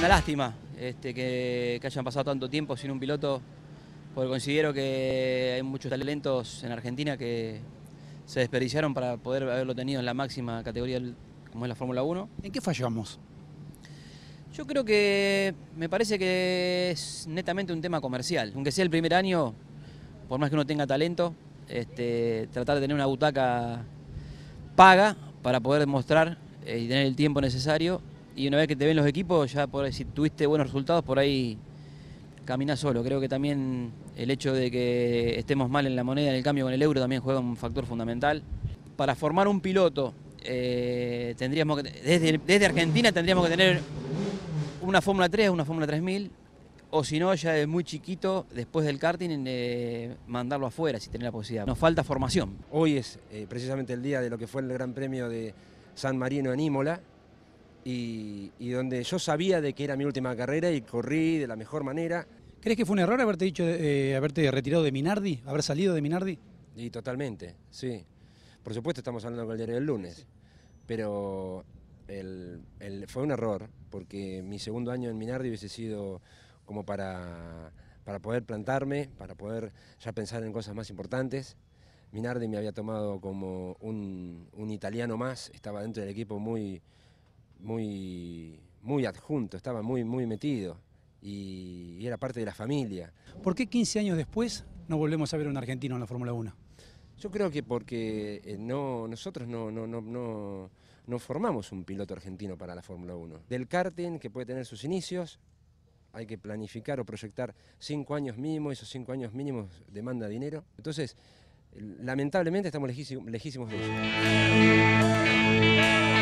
una lástima este, que, hayan pasado tanto tiempo sin un piloto, porque considero que hay muchos talentos en Argentina que se desperdiciaron para poder haberlo tenido en la máxima categoría como es la Fórmula 1. ¿En qué fallamos? Yo creo que me parece que es netamente un tema comercial. Aunque sea el primer año, por más que uno tenga talento, este, tratar de tener una butaca paga para poder demostrar eh, y tener el tiempo necesario y una vez que te ven los equipos, ya por decir tuviste buenos resultados, por ahí camina solo. Creo que también el hecho de que estemos mal en la moneda, en el cambio con el euro, también juega un factor fundamental. Para formar un piloto, eh, tendríamos que, desde, Argentina tendríamos que tener una Fórmula 3, una Fórmula 3000, o si no, ya es muy chiquito, después del karting, eh, mandarlo afuera si tiene la posibilidad. Nos falta formación. Hoy es eh, precisamente el día de lo que fue el Gran Premio de San Marino en Imola, y, donde yo sabía de que era mi última carrera y corrí de la mejor manera. ¿Crees que fue un error haberte dicho, eh, haberte retirado de Minardi, haber salido de Minardi? Y totalmente, sí. Por supuesto estamos hablando con el diario del lunes, pero fue un error, porque mi segundo año en Minardi hubiese sido como para, poder plantarme, para poder ya pensar en cosas más importantes. Minardi me había tomado como un italiano más, estaba dentro del equipo muy, muy, muy adjunto, estaba muy, muy metido y, era parte de la familia. ¿Por qué 15 años después no volvemos a ver un argentino en la Fórmula 1? Yo creo que porque eh, no, nosotros no, no, no, no formamos un piloto argentino para la Fórmula 1. Del karting, que puede tener sus inicios, hay que planificar o proyectar cinco años mínimo, esos cinco años mínimos demanda dinero. Entonces, lamentablemente estamos lejísimos de eso.